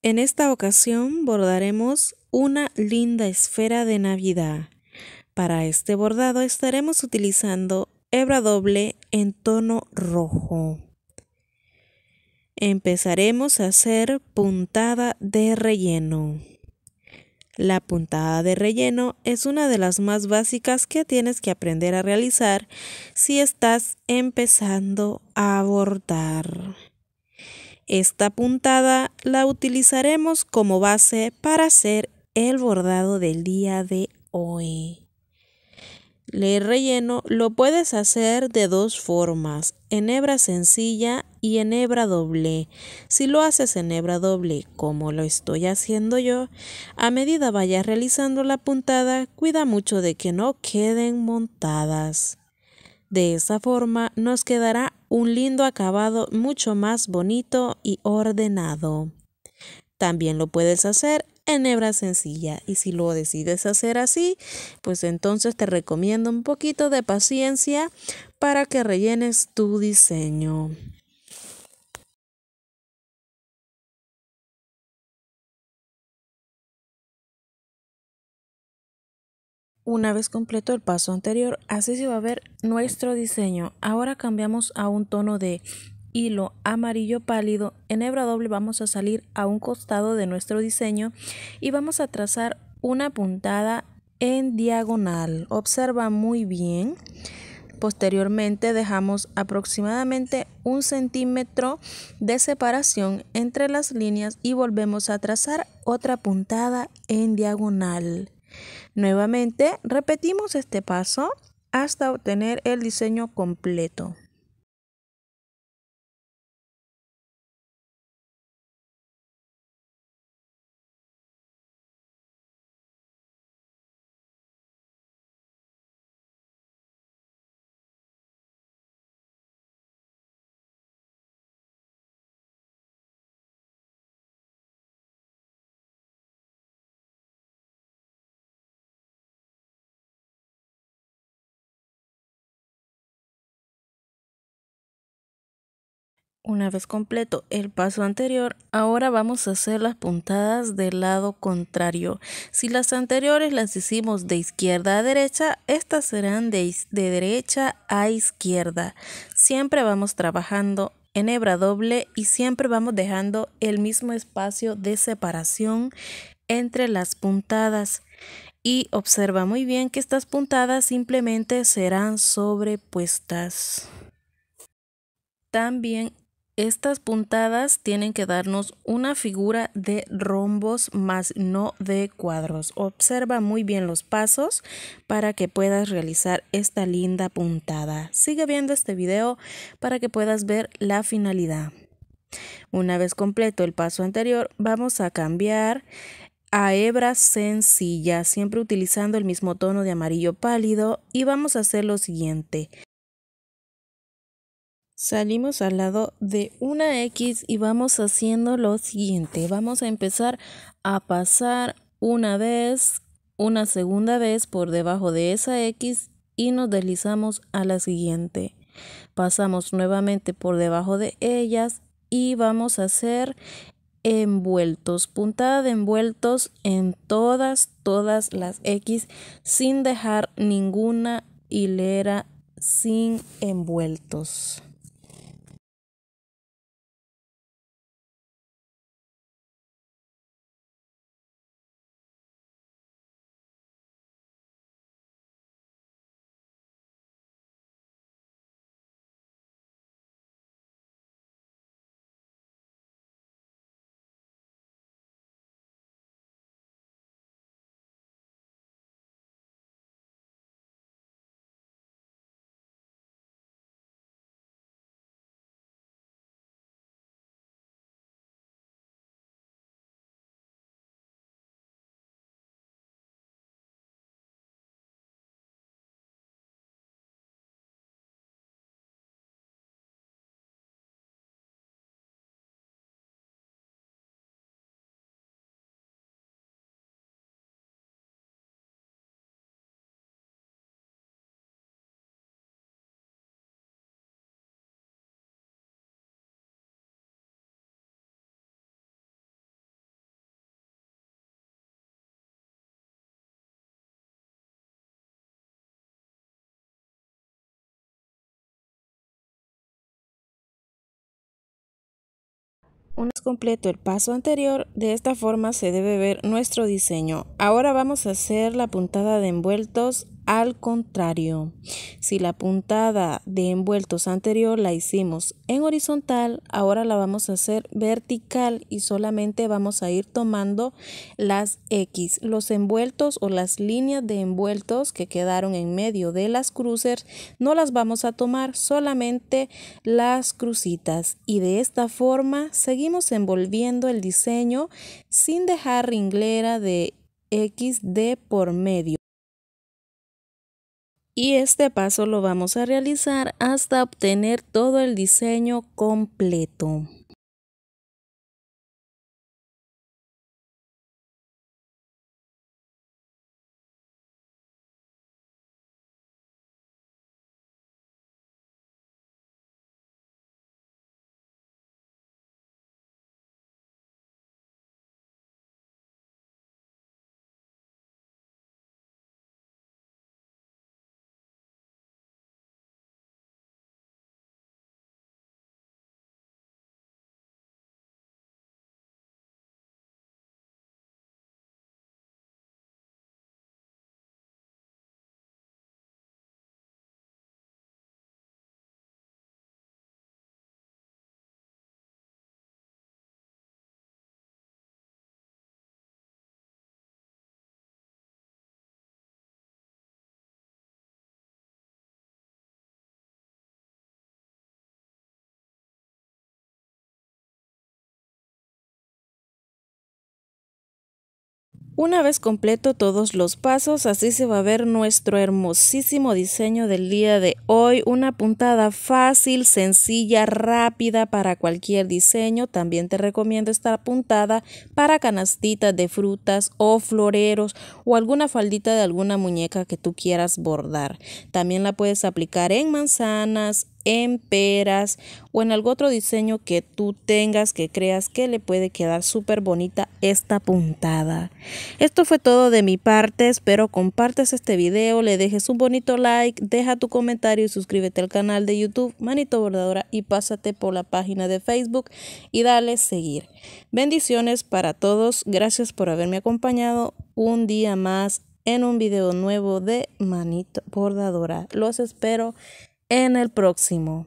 En esta ocasión bordaremos una linda esfera de Navidad. Para este bordado estaremos utilizando hebra doble en tono rojo. Empezaremos a hacer puntada de relleno. La puntada de relleno es una de las más básicas que tienes que aprender a realizar si estás empezando a bordar. Esta puntada la utilizaremos como base para hacer el bordado del día de hoy. El relleno lo puedes hacer de dos formas, en hebra sencilla y en hebra doble. Si lo haces en hebra doble, como lo estoy haciendo yo, a medida vayas realizando la puntada, cuida mucho de que no queden montadas. De esa forma nos quedará un lindo acabado mucho más bonito y ordenado. También lo puedes hacer en hebra sencilla y si lo decides hacer así, pues entonces te recomiendo un poquito de paciencia para que rellenes tu diseño. Una vez completo el paso anterior, así se va a ver nuestro diseño. Ahora cambiamos a un tono de hilo amarillo pálido. En hebra doble vamos a salir a un costado de nuestro diseño y vamos a trazar una puntada en diagonal. Observa muy bien. Posteriormente dejamos aproximadamente un centímetro de separación entre las líneas y volvemos a trazar otra puntada en diagonal. Nuevamente repetimos este paso hasta obtener el diseño completo. Una vez completo el paso anterior, ahora vamos a hacer las puntadas del lado contrario. Si las anteriores las hicimos de izquierda a derecha, estas serán de, derecha a izquierda. Siempre vamos trabajando en hebra doble y siempre vamos dejando el mismo espacio de separación entre las puntadas. Y observa muy bien que estas puntadas simplemente serán sobrepuestas. También estas puntadas tienen que darnos una figura de rombos más no de cuadros. Observa muy bien los pasos para que puedas realizar esta linda puntada. Sigue viendo este video para que puedas ver la finalidad. Una vez completo el paso anterior, vamos a cambiar a hebras sencillas siempre utilizando el mismo tono de amarillo pálido y vamos a hacer lo siguiente. Salimos al lado de una X y vamos haciendo lo siguiente. Vamos a empezar a pasar una vez, una segunda vez por debajo de esa X y nos deslizamos a la siguiente. Pasamos nuevamente por debajo de ellas y vamos a hacer envueltos, puntada de envueltos en todas, todas las X sin dejar ninguna hilera sin envueltos. Una vez completo el paso anterior, de esta forma se debe ver nuestro diseño. Ahora vamos a hacer la puntada de envueltos al contrario, si la puntada de envueltos anterior la hicimos en horizontal, ahora la vamos a hacer vertical y solamente vamos a ir tomando las X. Los envueltos o las líneas de envueltos que quedaron en medio de las cruces no las vamos a tomar, solamente las crucitas. Y de esta forma seguimos envolviendo el diseño sin dejar ringlera de X de por medio y este paso lo vamos a realizar hasta obtener todo el diseño completo. Una vez completo todos los pasos, así se va a ver nuestro hermosísimo diseño del día de hoy. Una puntada fácil, sencilla, rápida para cualquier diseño. También te recomiendo esta puntada para canastitas de frutas o floreros o alguna faldita de alguna muñeca que tú quieras bordar. También la puedes aplicar en manzanas, en peras o en algún otro diseño que tú tengas que creas que le puede quedar súper bonita esta puntada. Esto fue todo de mi parte, espero compartas este video, le dejes un bonito like, deja tu comentario y suscríbete al canal de YouTube Manito Bordadora y pásate por la página de Facebook y dale seguir. Bendiciones para todos, gracias por haberme acompañado un día más en un video nuevo de Manito Bordadora. Los espero en el próximo.